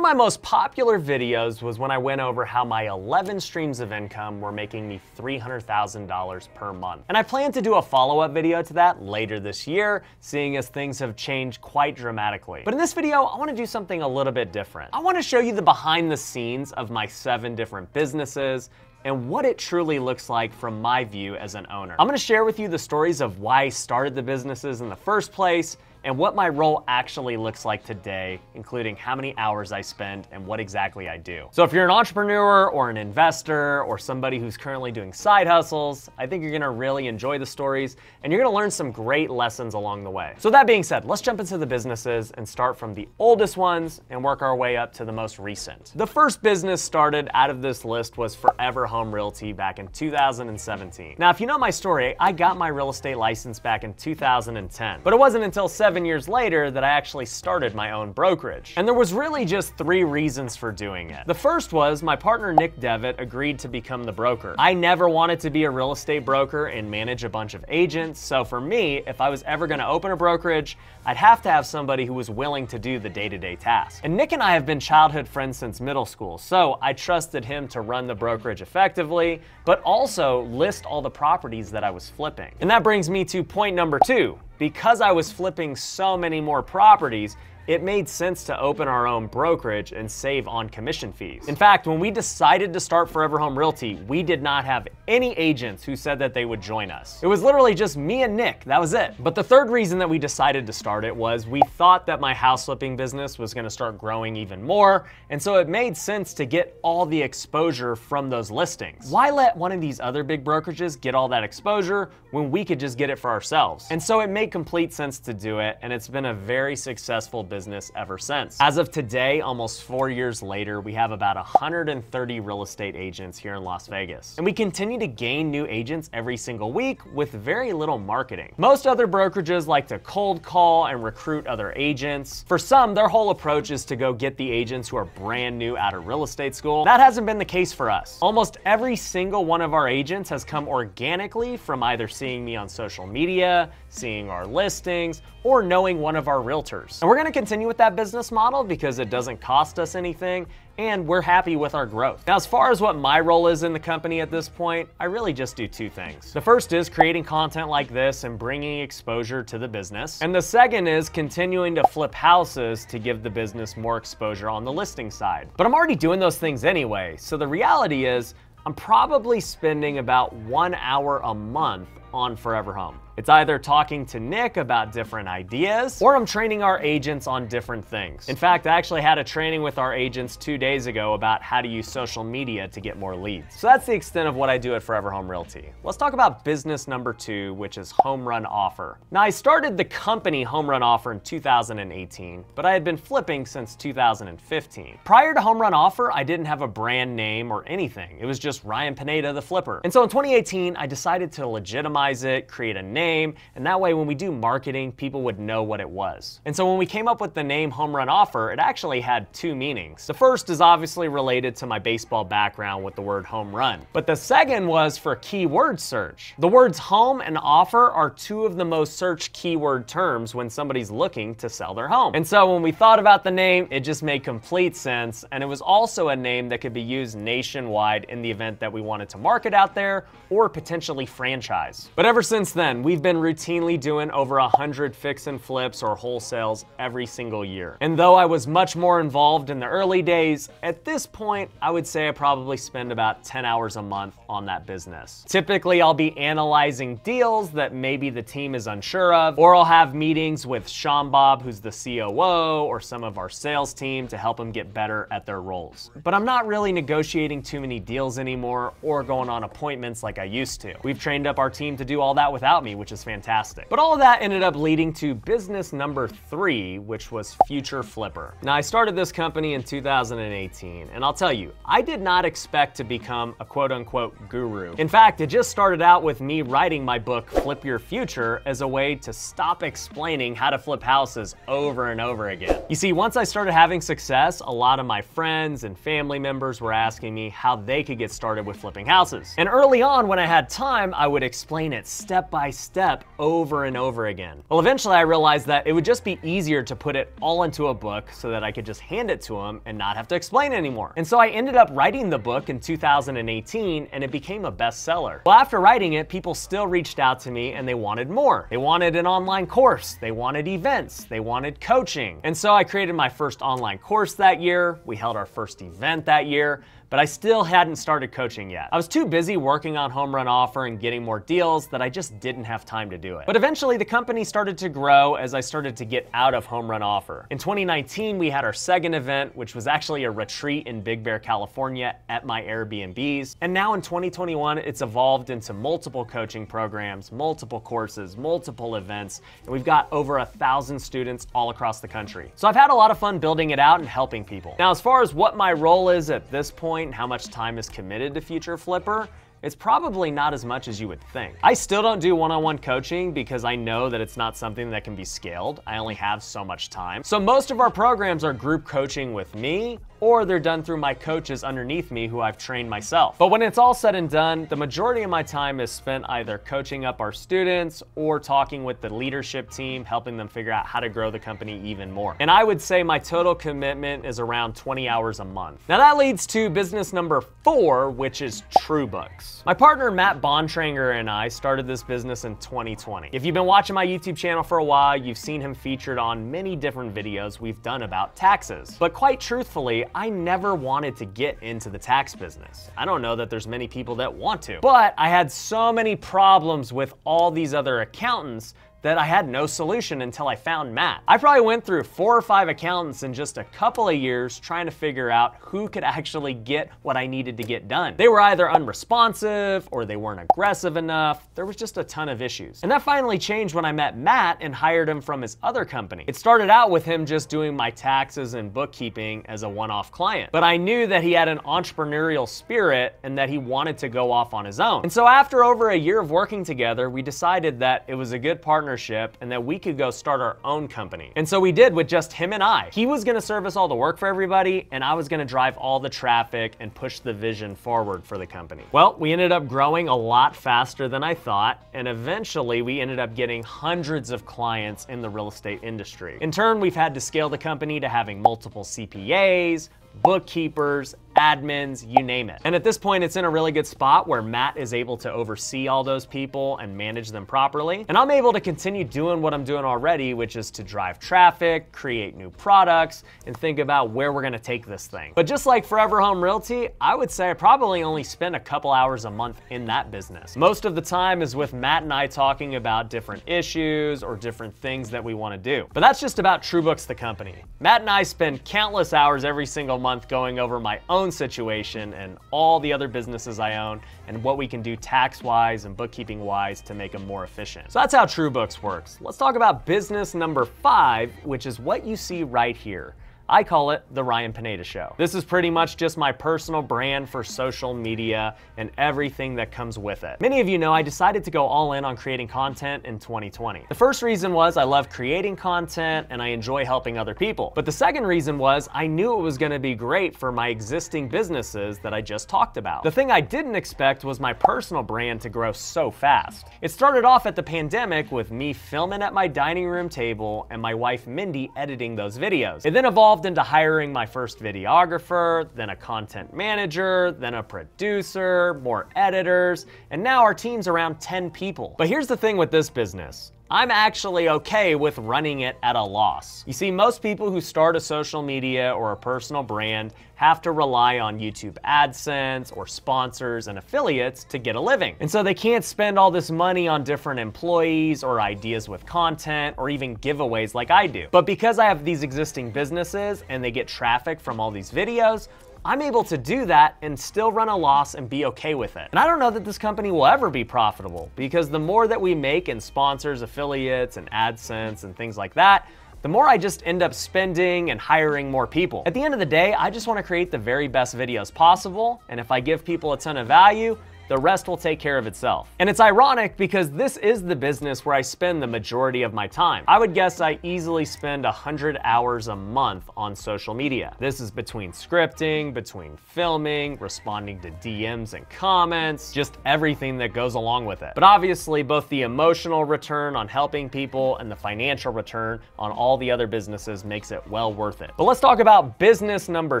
of my most popular videos was when I went over how my 11 streams of income were making me $300,000 per month. And I plan to do a follow-up video to that later this year, seeing as things have changed quite dramatically. But in this video, I wanna do something a little bit different. I wanna show you the behind the scenes of my seven different businesses, and what it truly looks like from my view as an owner. I'm gonna share with you the stories of why I started the businesses in the first place, and what my role actually looks like today, including how many hours I spend and what exactly I do. So if you're an entrepreneur or an investor or somebody who's currently doing side hustles, I think you're gonna really enjoy the stories and you're gonna learn some great lessons along the way. So that being said, let's jump into the businesses and start from the oldest ones and work our way up to the most recent. The first business started out of this list was Forever Home Realty back in 2017. Now, if you know my story, I got my real estate license back in 2010, but it wasn't until seven years later that I actually started my own brokerage. And there was really just three reasons for doing it. The first was my partner Nick Devitt agreed to become the broker. I never wanted to be a real estate broker and manage a bunch of agents, so for me, if I was ever gonna open a brokerage, I'd have to have somebody who was willing to do the day-to-day task. tasks. And Nick and I have been childhood friends since middle school, so I trusted him to run the brokerage effectively, but also list all the properties that I was flipping. And that brings me to point number two, because I was flipping so many more properties, it made sense to open our own brokerage and save on commission fees. In fact, when we decided to start Forever Home Realty, we did not have any agents who said that they would join us. It was literally just me and Nick, that was it. But the third reason that we decided to start it was we thought that my house flipping business was gonna start growing even more, and so it made sense to get all the exposure from those listings. Why let one of these other big brokerages get all that exposure when we could just get it for ourselves? And so it made complete sense to do it, and it's been a very successful business ever since. As of today, almost four years later, we have about 130 real estate agents here in Las Vegas. And we continue to gain new agents every single week with very little marketing. Most other brokerages like to cold call and recruit other agents. For some, their whole approach is to go get the agents who are brand new out of real estate school. That hasn't been the case for us. Almost every single one of our agents has come organically from either seeing me on social media, seeing our listings, or knowing one of our realtors. And we're gonna continue with that business model because it doesn't cost us anything and we're happy with our growth. Now, as far as what my role is in the company at this point, I really just do two things. The first is creating content like this and bringing exposure to the business. And the second is continuing to flip houses to give the business more exposure on the listing side. But I'm already doing those things anyway, so the reality is I'm probably spending about one hour a month on Forever Home. It's either talking to Nick about different ideas, or I'm training our agents on different things. In fact, I actually had a training with our agents two days ago about how to use social media to get more leads. So that's the extent of what I do at Forever Home Realty. Let's talk about business number two, which is Home Run Offer. Now, I started the company Home Run Offer in 2018, but I had been flipping since 2015. Prior to Home Run Offer, I didn't have a brand name or anything. It was just Ryan Pineda, the flipper. And so in 2018, I decided to legitimize customize it, create a name, and that way when we do marketing, people would know what it was. And so when we came up with the name Home Run Offer, it actually had two meanings. The first is obviously related to my baseball background with the word home run, but the second was for keyword search. The words home and offer are two of the most searched keyword terms when somebody's looking to sell their home. And so when we thought about the name, it just made complete sense, and it was also a name that could be used nationwide in the event that we wanted to market out there or potentially franchise. But ever since then, we've been routinely doing over 100 fix and flips or wholesales every single year. And though I was much more involved in the early days, at this point, I would say I probably spend about 10 hours a month on that business. Typically, I'll be analyzing deals that maybe the team is unsure of, or I'll have meetings with Sean Bob, who's the COO, or some of our sales team to help them get better at their roles. But I'm not really negotiating too many deals anymore or going on appointments like I used to. We've trained up our team to do all that without me, which is fantastic. But all of that ended up leading to business number three, which was Future Flipper. Now, I started this company in 2018, and I'll tell you, I did not expect to become a quote unquote guru. In fact, it just started out with me writing my book, Flip Your Future, as a way to stop explaining how to flip houses over and over again. You see, once I started having success, a lot of my friends and family members were asking me how they could get started with flipping houses. And early on, when I had time, I would explain it step by step over and over again. Well, eventually I realized that it would just be easier to put it all into a book so that I could just hand it to him and not have to explain anymore. And so I ended up writing the book in 2018 and it became a bestseller. Well, after writing it, people still reached out to me and they wanted more. They wanted an online course, they wanted events, they wanted coaching. And so I created my first online course that year. We held our first event that year, but I still hadn't started coaching yet. I was too busy working on home run offer and getting more deals that I just didn't have time to do it. But eventually the company started to grow as I started to get out of home run offer. In 2019, we had our second event, which was actually a retreat in Big Bear, California at my Airbnbs. And now in 2021, it's evolved into multiple coaching programs, multiple courses, multiple events, and we've got over a thousand students all across the country. So I've had a lot of fun building it out and helping people. Now, as far as what my role is at this point and how much time is committed to Future Flipper, it's probably not as much as you would think. I still don't do one-on-one -on -one coaching because I know that it's not something that can be scaled. I only have so much time. So most of our programs are group coaching with me or they're done through my coaches underneath me who I've trained myself. But when it's all said and done, the majority of my time is spent either coaching up our students or talking with the leadership team, helping them figure out how to grow the company even more. And I would say my total commitment is around 20 hours a month. Now that leads to business number four, which is TrueBooks. My partner Matt Bontranger and I started this business in 2020. If you've been watching my YouTube channel for a while, you've seen him featured on many different videos we've done about taxes. But quite truthfully, I never wanted to get into the tax business. I don't know that there's many people that want to, but I had so many problems with all these other accountants that I had no solution until I found Matt. I probably went through four or five accountants in just a couple of years trying to figure out who could actually get what I needed to get done. They were either unresponsive or they weren't aggressive enough. There was just a ton of issues. And that finally changed when I met Matt and hired him from his other company. It started out with him just doing my taxes and bookkeeping as a one-off client. But I knew that he had an entrepreneurial spirit and that he wanted to go off on his own. And so after over a year of working together, we decided that it was a good partner partnership and that we could go start our own company. And so we did with just him and I. He was gonna service all the work for everybody and I was gonna drive all the traffic and push the vision forward for the company. Well, we ended up growing a lot faster than I thought and eventually we ended up getting hundreds of clients in the real estate industry. In turn, we've had to scale the company to having multiple CPAs, bookkeepers, admins, you name it. And at this point, it's in a really good spot where Matt is able to oversee all those people and manage them properly. And I'm able to continue doing what I'm doing already, which is to drive traffic, create new products, and think about where we're gonna take this thing. But just like Forever Home Realty, I would say I probably only spend a couple hours a month in that business. Most of the time is with Matt and I talking about different issues or different things that we wanna do. But that's just about TrueBooks, the company. Matt and I spend countless hours every single month going over my own own situation and all the other businesses I own and what we can do tax-wise and bookkeeping-wise to make them more efficient. So that's how TrueBooks works. Let's talk about business number five, which is what you see right here. I call it The Ryan Pineda Show. This is pretty much just my personal brand for social media and everything that comes with it. Many of you know I decided to go all in on creating content in 2020. The first reason was I love creating content and I enjoy helping other people. But the second reason was I knew it was gonna be great for my existing businesses that I just talked about. The thing I didn't expect was my personal brand to grow so fast. It started off at the pandemic with me filming at my dining room table and my wife Mindy editing those videos. It then evolved evolved into hiring my first videographer, then a content manager, then a producer, more editors, and now our team's around 10 people. But here's the thing with this business. I'm actually okay with running it at a loss. You see, most people who start a social media or a personal brand have to rely on YouTube AdSense or sponsors and affiliates to get a living. And so they can't spend all this money on different employees or ideas with content or even giveaways like I do. But because I have these existing businesses and they get traffic from all these videos, I'm able to do that and still run a loss and be okay with it. And I don't know that this company will ever be profitable because the more that we make in sponsors, affiliates, and AdSense and things like that, the more I just end up spending and hiring more people. At the end of the day, I just wanna create the very best videos possible, and if I give people a ton of value, the rest will take care of itself. And it's ironic because this is the business where I spend the majority of my time. I would guess I easily spend 100 hours a month on social media. This is between scripting, between filming, responding to DMs and comments, just everything that goes along with it. But obviously, both the emotional return on helping people and the financial return on all the other businesses makes it well worth it. But let's talk about business number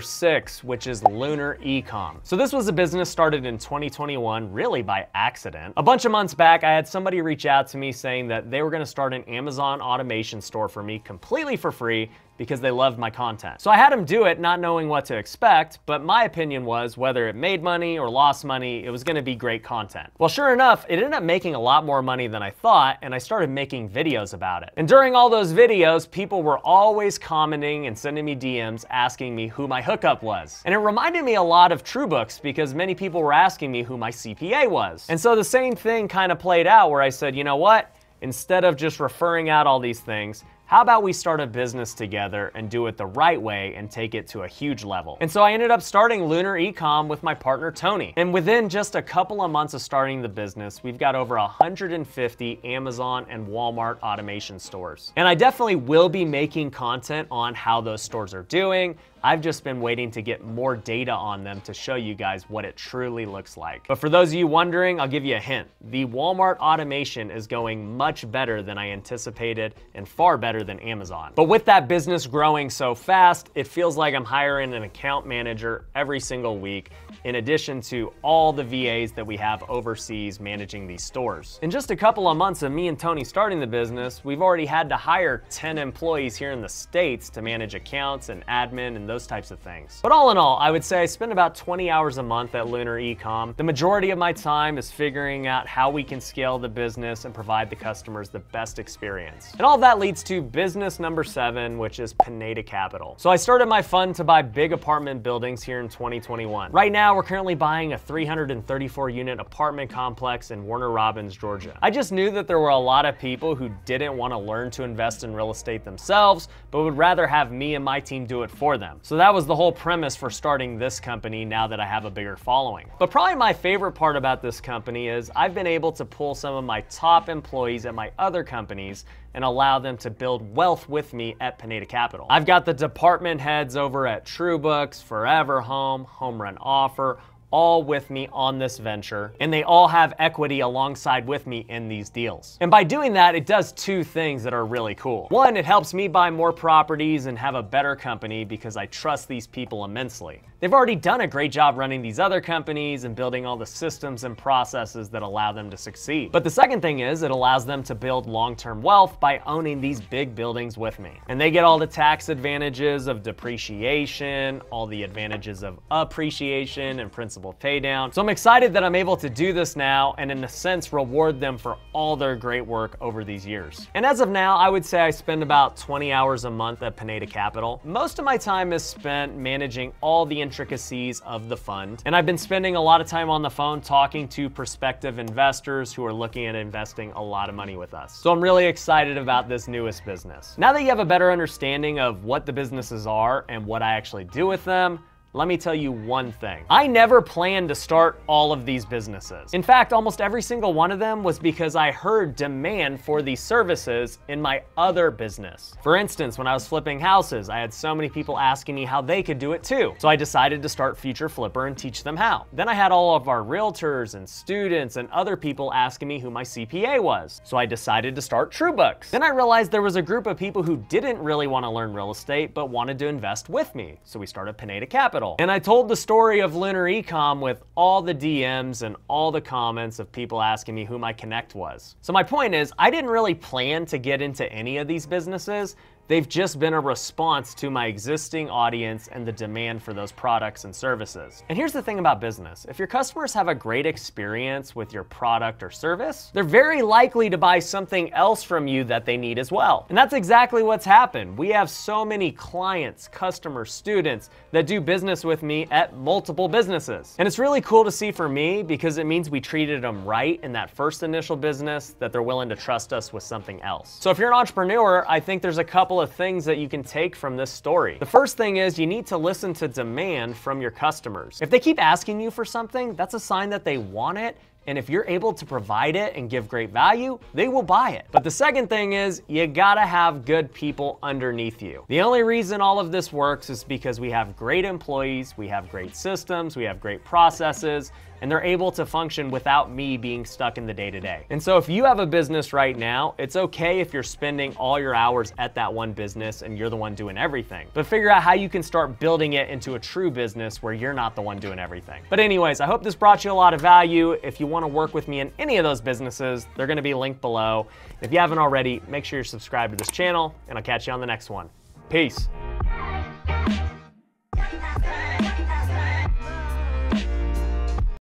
six, which is Lunar Ecom. So this was a business started in 2021 really by accident. A bunch of months back, I had somebody reach out to me saying that they were gonna start an Amazon automation store for me completely for free because they loved my content. So I had him do it not knowing what to expect, but my opinion was whether it made money or lost money, it was gonna be great content. Well, sure enough, it ended up making a lot more money than I thought, and I started making videos about it. And during all those videos, people were always commenting and sending me DMs asking me who my hookup was. And it reminded me a lot of TrueBooks because many people were asking me who my CPA was. And so the same thing kind of played out where I said, you know what? Instead of just referring out all these things, how about we start a business together and do it the right way and take it to a huge level? And so I ended up starting Lunar Ecom with my partner Tony. And within just a couple of months of starting the business, we've got over 150 Amazon and Walmart automation stores. And I definitely will be making content on how those stores are doing, I've just been waiting to get more data on them to show you guys what it truly looks like. But for those of you wondering, I'll give you a hint. The Walmart automation is going much better than I anticipated and far better than Amazon. But with that business growing so fast, it feels like I'm hiring an account manager every single week, in addition to all the VAs that we have overseas managing these stores. In just a couple of months of me and Tony starting the business, we've already had to hire 10 employees here in the States to manage accounts and admin and those types of things. But all in all, I would say I spend about 20 hours a month at Lunar Ecom. The majority of my time is figuring out how we can scale the business and provide the customers the best experience. And all that leads to business number seven, which is Pineda Capital. So I started my fund to buy big apartment buildings here in 2021. Right now, we're currently buying a 334 unit apartment complex in Warner Robins, Georgia. I just knew that there were a lot of people who didn't want to learn to invest in real estate themselves, but would rather have me and my team do it for them. So that was the whole premise for starting this company now that I have a bigger following. But probably my favorite part about this company is I've been able to pull some of my top employees at my other companies and allow them to build wealth with me at Pineda Capital. I've got the department heads over at TrueBooks, Forever Home, Home Run Offer, all with me on this venture, and they all have equity alongside with me in these deals. And by doing that, it does two things that are really cool. One, it helps me buy more properties and have a better company because I trust these people immensely. They've already done a great job running these other companies and building all the systems and processes that allow them to succeed. But the second thing is it allows them to build long-term wealth by owning these big buildings with me. And they get all the tax advantages of depreciation, all the advantages of appreciation and principal paydown. So I'm excited that I'm able to do this now and in a sense reward them for all their great work over these years. And as of now, I would say I spend about 20 hours a month at Pineda Capital. Most of my time is spent managing all the intricacies of the fund. And I've been spending a lot of time on the phone talking to prospective investors who are looking at investing a lot of money with us. So I'm really excited about this newest business. Now that you have a better understanding of what the businesses are and what I actually do with them, let me tell you one thing. I never planned to start all of these businesses. In fact, almost every single one of them was because I heard demand for these services in my other business. For instance, when I was flipping houses, I had so many people asking me how they could do it too. So I decided to start Future Flipper and teach them how. Then I had all of our realtors and students and other people asking me who my CPA was. So I decided to start TrueBooks. Then I realized there was a group of people who didn't really want to learn real estate, but wanted to invest with me. So we started Pineda Capital capital. And I told the story of Lunar Ecom with all the DMs and all the comments of people asking me who my connect was. So my point is, I didn't really plan to get into any of these businesses, They've just been a response to my existing audience and the demand for those products and services. And here's the thing about business. If your customers have a great experience with your product or service, they're very likely to buy something else from you that they need as well. And that's exactly what's happened. We have so many clients, customers, students that do business with me at multiple businesses. And it's really cool to see for me because it means we treated them right in that first initial business that they're willing to trust us with something else. So if you're an entrepreneur, I think there's a couple of things that you can take from this story. The first thing is you need to listen to demand from your customers. If they keep asking you for something, that's a sign that they want it and if you're able to provide it and give great value, they will buy it. But the second thing is you gotta have good people underneath you. The only reason all of this works is because we have great employees, we have great systems, we have great processes, and they're able to function without me being stuck in the day to day. And so if you have a business right now, it's okay if you're spending all your hours at that one business and you're the one doing everything. But figure out how you can start building it into a true business where you're not the one doing everything. But anyways, I hope this brought you a lot of value. If you wanna work with me in any of those businesses, they're gonna be linked below. If you haven't already, make sure you're subscribed to this channel and I'll catch you on the next one. Peace.